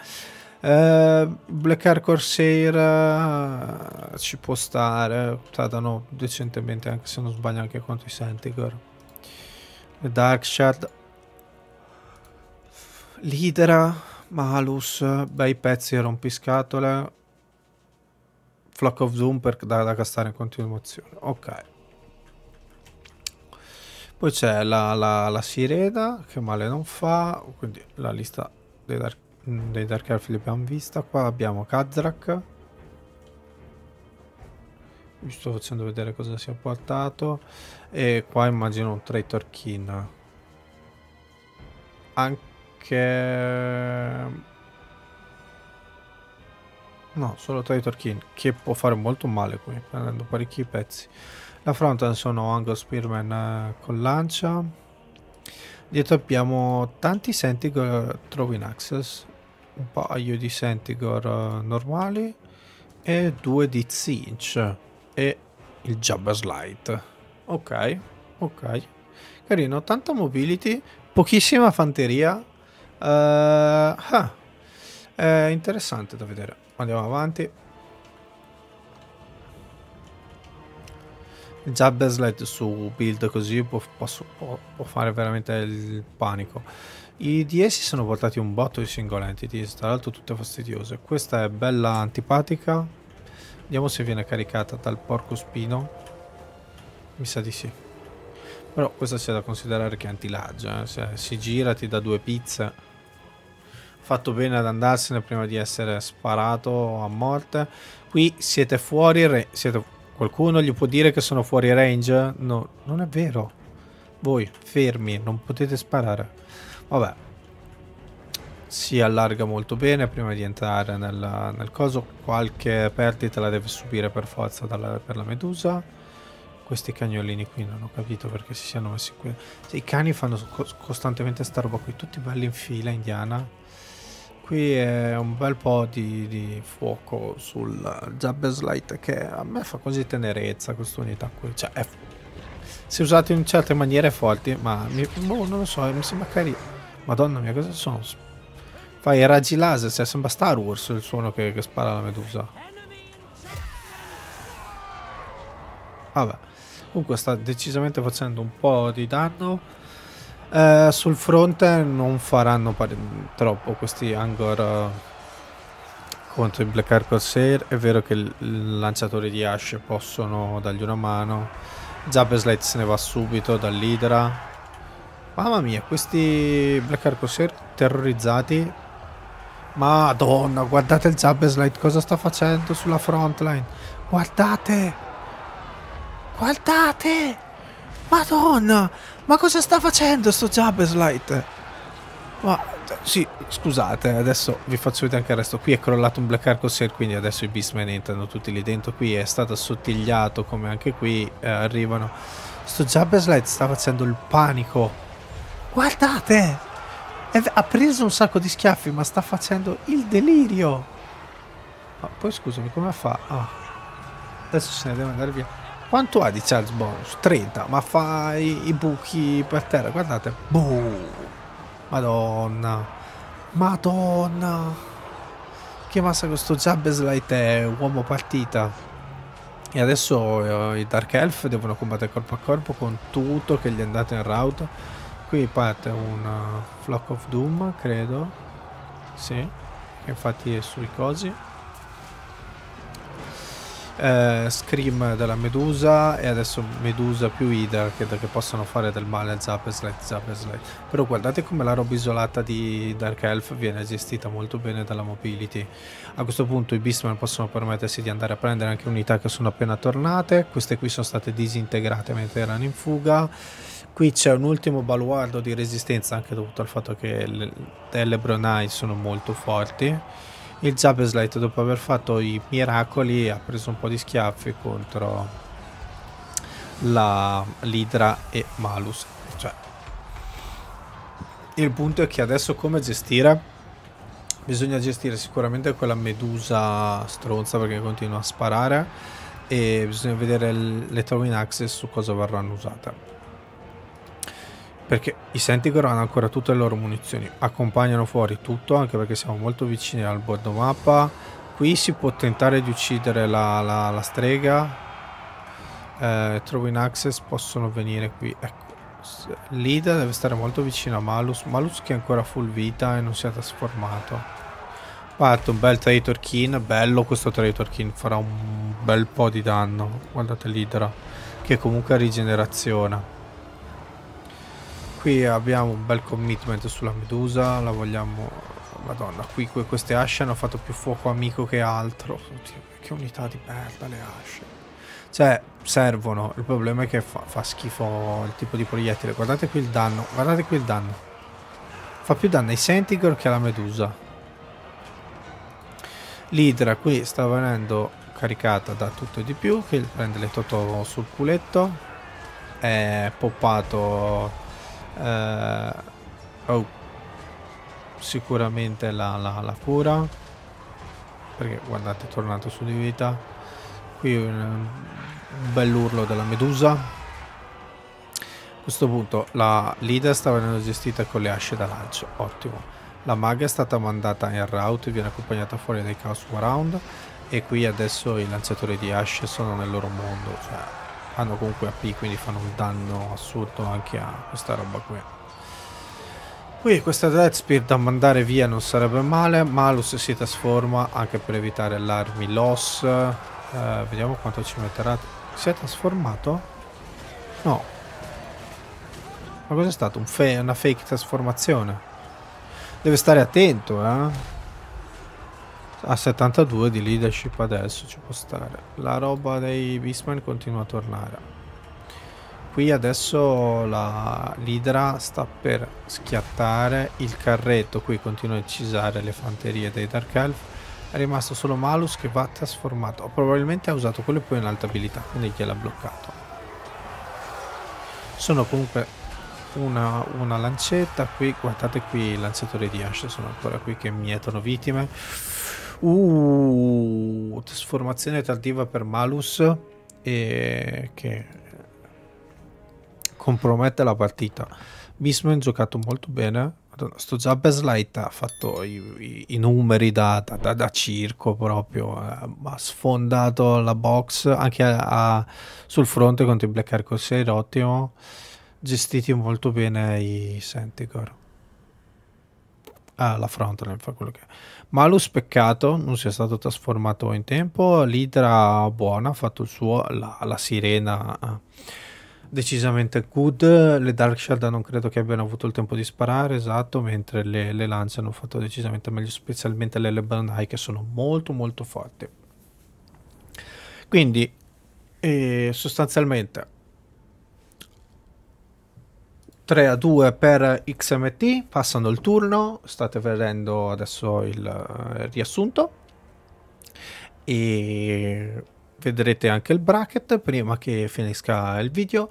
Uh, Black Corsair uh, eh, ci può stare, tradano decentemente anche se non sbaglio anche contro i Centicore. Dark Shard, Lidera, Malus, bei pezzi e rompiscatole. Flock of Doom per, da, da castare in continuazione. Ok. Poi c'è la, la, la Sirena che male non fa, quindi la lista dei Dark dei Dark Elf li abbiamo vista. Qua abbiamo Kazrak. Vi sto facendo vedere cosa si è portato. E qua immagino un Traitor Kin. Anche... No, solo Traitor Kin, che può fare molto male qui, prendendo parecchi pezzi. La fronte sono Angle Spearman eh, con lancia. Dietro abbiamo tanti Sentinel eh, Throwing Axes un paio di Sentigor eh, normali e due di Zinch e il Jabba Slide. Ok, ok. Carino, tanta mobility, pochissima fanteria. Uh, ah, è interessante da vedere. Andiamo avanti. Già Basled su build così può, posso, può, può, fare veramente il panico. I di essi sono portati un botto di single entities, tra l'altro tutte fastidiose. Questa è bella antipatica. Vediamo se viene caricata dal porco spino. Mi sa di sì. Però questa c'è da considerare che è antilaggia. Eh. si gira ti dà due pizze. Fatto bene ad andarsene prima di essere sparato a morte. Qui siete fuori re... Qualcuno gli può dire che sono fuori range? No, non è vero. Voi, fermi, non potete sparare. Vabbè. Si allarga molto bene prima di entrare nel, nel coso. Qualche perdita la deve subire per forza dalla, per la medusa. Questi cagnolini qui non ho capito perché si siano messi qui. I cani fanno co costantemente sta roba qui, tutti belli in fila indiana. Qui è un bel po' di, di fuoco sul Jabberslight che a me fa così tenerezza questa unità qui. Cioè, è se usate in certe maniere forti, ma mi, boh, non lo so, mi sembra carino. Madonna mia, cosa sono? Fai raggi laser, cioè sembra Star Wars il suono che, che spara la medusa. Vabbè, comunque sta decisamente facendo un po' di danno. Eh, sul fronte non faranno troppo questi Angor uh, eh, contro i Black Arc Corsair. È vero che i lanciatori di Ashe possono dargli una mano. Già Beslate se ne va subito dall'Idra Mamma mia, questi Black Hard Corsair terrorizzati. Madonna, guardate il Jab Slide cosa sta facendo sulla frontline. Guardate! Guardate! Madonna! Ma cosa sta facendo sto Jab Slide? Ma sì, scusate, adesso vi faccio vedere anche il resto. Qui è crollato un Black Arco Corsair, quindi adesso i Beastmen entrano tutti lì dentro. Qui è stato assottigliato, come anche qui eh, arrivano. Sto Jab Slide sta facendo il panico. Guardate! ha preso un sacco di schiaffi, ma sta facendo il delirio. Ma poi scusami, come fa? Ah, adesso se ne deve andare via. Quanto ha di charge bonus? 30, ma fa i, i buchi per terra. Guardate. Boom. Madonna. Madonna. Che massa questo Jabbes Light è uomo partita. E adesso eh, i Dark Elf devono combattere corpo a corpo con tutto che gli è andato in route Qui parte un eh, Flock of Doom, credo. Sì, infatti è sui cosi. Eh, scream della Medusa e adesso Medusa più Ida credo che possano fare del male a Zapeslite, Zapeslite. Però guardate come la roba isolata di Dark Elf viene gestita molto bene dalla mobility. A questo punto i Beastman possono permettersi di andare a prendere anche unità che sono appena tornate. Queste qui sono state disintegrate mentre erano in fuga Qui c'è un ultimo baluardo di resistenza anche dovuto al fatto che le Telebron Eye sono molto forti. Il Jabeslite dopo aver fatto i miracoli ha preso un po' di schiaffi contro la Lidra e Malus. Cioè, il punto è che adesso come gestire? Bisogna gestire sicuramente quella medusa stronza perché continua a sparare e bisogna vedere le Throwing Axis su cosa verranno usate. Perché i Sentinel hanno ancora tutte le loro munizioni, accompagnano fuori tutto, anche perché siamo molto vicini al bordo mappa. Qui si può tentare di uccidere la, la, la strega. Eh, Throwing Access possono venire qui. Ecco. Lida deve stare molto vicino a Malus. Malus che è ancora full vita e non si è trasformato. Parte un bel Traitor King. Bello questo Traitor King. Farà un bel po' di danno. Guardate l'Idra. Che comunque rigenerazione qui abbiamo un bel commitment sulla medusa, la vogliamo... Madonna, qui queste asce hanno fatto più fuoco amico che altro. Oddio, che unità di merda le asce. Cioè, servono. Il problema è che fa, fa schifo il tipo di proiettile. Guardate qui il danno, guardate qui il danno. Fa più danno ai Sentigor che alla medusa. L'Idra qui sta venendo caricata da tutto e di più, che prende le toto sul culetto. È poppato eh, oh, sicuramente la, la, la, cura perché guardate è tornato su di vita qui un, un bell'urlo della medusa a questo punto la leader sta venendo gestita con le asce da lancio ottimo la maga è stata mandata in route viene accompagnata fuori dai chaos round e qui adesso i lanciatori di asce sono nel loro mondo cioè hanno comunque AP quindi fanno un danno assurdo anche a questa roba qui qui questa Dead Spear da mandare via non sarebbe male Malus si trasforma anche per evitare l'armi loss eh, vediamo quanto ci metterà si è trasformato? no ma cos'è stato? Un fa una fake trasformazione deve stare attento eh a 72 di leadership adesso ci può stare la roba dei Beastman continua a tornare qui adesso la l'idra sta per schiattare il carretto qui continua a incisare le fanterie dei Dark Elf è rimasto solo Malus che va trasformato probabilmente ha usato quello e poi un'alta abilità quindi gliel'ha bloccato sono comunque una, una lancetta qui guardate qui i lanciatori di Ash sono ancora qui che mietono vittime Uh, trasformazione tardiva per Malus e che compromette la partita. Bisman giocato molto bene. Madonna, sto già Beslight ha fatto i, i, i numeri da, da, da, circo proprio. Eh, ha sfondato la box anche a, a, sul fronte contro i Black Arcos 6 ottimo. Gestiti molto bene i Senticor. Ah, la fronte, fa quello che è. Malus, peccato, non sia stato trasformato in tempo. L'Idra buona, ha fatto il suo, la, la Sirena ah, decisamente good. Le Dark shield non credo che abbiano avuto il tempo di sparare, esatto, mentre le, le lance hanno fatto decisamente meglio, specialmente le Lebron High che sono molto molto forti. Quindi, eh, sostanzialmente, 3 a 2 per XMT, passano il turno, state vedendo adesso il, uh, riassunto e vedrete anche il bracket prima che finisca il video.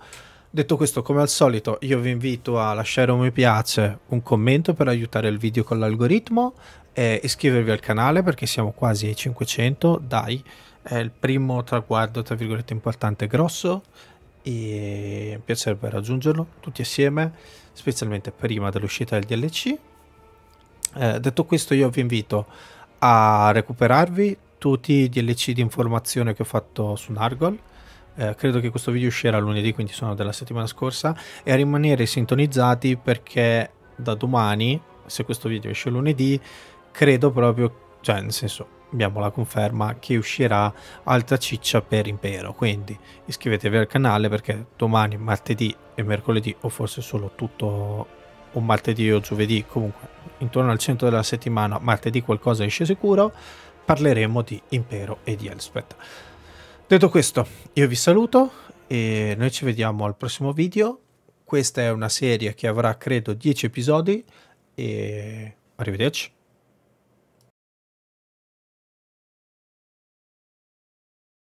Detto questo, come al solito, io vi invito a lasciare un mi piace, un commento per aiutare il video con l'algoritmo e iscrivervi al canale perché siamo quasi ai 500, dai, è il primo traguardo, tra virgolette, importante e grosso e mi piacerebbe raggiungerlo tutti assieme, specialmente prima dell'uscita del DLC. Eh, detto questo io vi invito a recuperarvi tutti i DLC di informazione che ho fatto su Nargol. Eh, credo che questo video uscirà lunedì, quindi sono della settimana scorsa, e a rimanere sintonizzati perché da domani, se questo video esce lunedì, credo proprio, cioè nel senso abbiamo la conferma che uscirà Alta ciccia per impero quindi iscrivetevi al canale perché domani martedì e mercoledì o forse solo tutto o martedì o giovedì comunque intorno al centro della settimana martedì qualcosa esce sicuro parleremo di impero e di Elspeth detto questo io vi saluto e noi ci vediamo al prossimo video questa è una serie che avrà credo 10 episodi e arrivederci